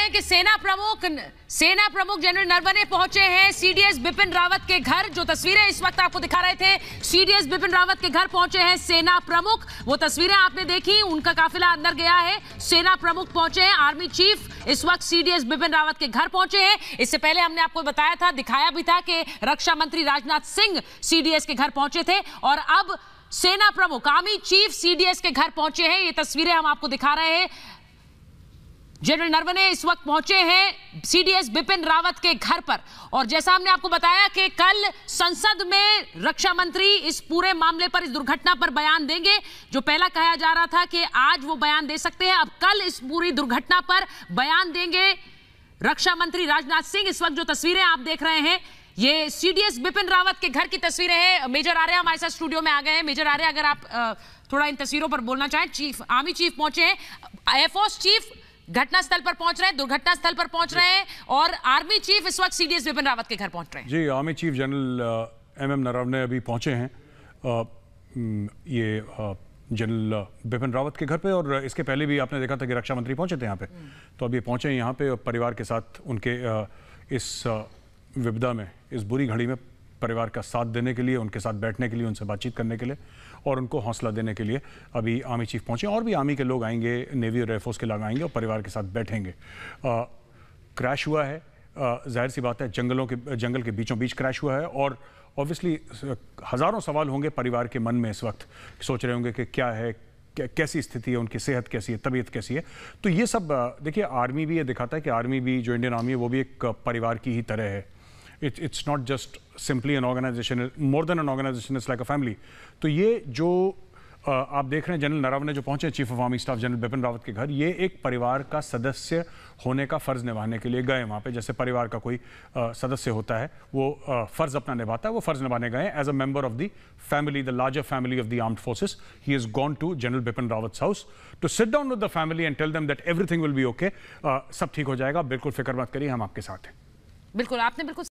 हैं कि सेना प्रमुख सेना प्रमुख जनरल नरवणे पहुंचे हैं सीडीएस बिपिन रावत के घर जो तस्वीरें इस वक्त आपको दिखा रहे थे सीडीएस बिपिन रावत के घर पहुंचे हैं सेना प्रमुख वो तस्वीरें आपने देखी उनका काफिला अंदर गया है सेना प्रमुख पहुंचे हैं आर्मी चीफ इस वक्त सीडीएस बिपिन रावत के घर पहुंचे हैं इससे पहले हमने आपको बताया था दिखाया भी था कि रक्षा मंत्री राजनाथ सिंह सीडीएस के घर पहुंचे थे और अब सेना प्रमुख आर्मी चीफ सीडीएस के घर पहुंचे हैं ये तस्वीरें हम आपको दिखा रहे हैं जनरल नरवने इस वक्त पहुंचे हैं सीडीएस बिपिन रावत के घर पर और जैसा हमने आपको बताया कि कल संसद में रक्षा मंत्री इस पूरे मामले पर इस दुर्घटना पर बयान देंगे जो पहला कहा जा रहा था कि आज वो बयान दे सकते हैं अब कल इस पूरी दुर्घटना पर बयान देंगे रक्षा मंत्री राजनाथ सिंह इस वक्त जो तस्वीरें आप देख रहे हैं ये सीडीएस बिपिन रावत के घर की तस्वीरें हैं मेजर आर्या हमारे साथ स्टूडियो में आ गए हैं मेजर आर्या अगर आप थोड़ा इन तस्वीरों पर बोलना चाहें चीफ आर्मी चीफ पहुंचे हैं एयरफोर्स चीफ घटना स्थल पर पहुंच रहे हैं दुर्घटना स्थल पर पहुंच रहे हैं और आर्मी चीफ इस वक्त सीडीएस विपिन रावत के घर पहुंच रहे हैं जी army chief general M M Naravane अभी पहुंचे हैं ये जनरल बिपिन रावत के घर पे और इसके पहले भी आपने देखा था कि रक्षा मंत्री पहुंचे थे यहाँ पे तो अब ये पहुंचे यहाँ पे परिवार के साथ उनके इस विपदा में इस बुरी घड़ी में परिवार का साथ देने के लिए उनके साथ बैठने के लिए उनसे बातचीत करने के लिए और उनको हौसला देने के लिए अभी आर्मी चीफ पहुंचे और भी आर्मी के लोग आएंगे नेवी और एयरफोर्स के लोग आएंगे और परिवार के साथ बैठेंगे क्रैश हुआ है जाहिर सी बात है जंगलों के जंगल के बीचों बीच क्रैश हुआ है और ऑब्वियसली हज़ारों सवाल होंगे परिवार के मन में इस वक्त सोच रहे होंगे कि क्या है कैसी स्थिति है उनकी सेहत कैसी है तबीयत कैसी है तो ये सब देखिए आर्मी भी ये दिखाता है कि आर्मी भी जो इंडियन आर्मी है वो भी एक परिवार की ही तरह है it, it's not just simply an organisation more than an organisation is like a family तो ये जो आप देख रहे हैं जनरल ने जो पहुंचे chief of army staff general Bipin Rawat के घर ये एक परिवार का सदस्य होने का फ़र्ज़ निभाने के लिए गए वहाँ पे जैसे परिवार का कोई आ, सदस्य होता है वो फ़र्ज़ अपना निभाता है वो फ़र्ज़ निभाने गए as a member of the family the larger family of the armed forces he is gone to general Bipin Rawat house to sit down with the family and tell them that everything will be okay सब ठीक हो जाएगा बिल्कुल फिक्र मत करिए हम आपके साथ हैं बिल्कुल आपने बिल्कुल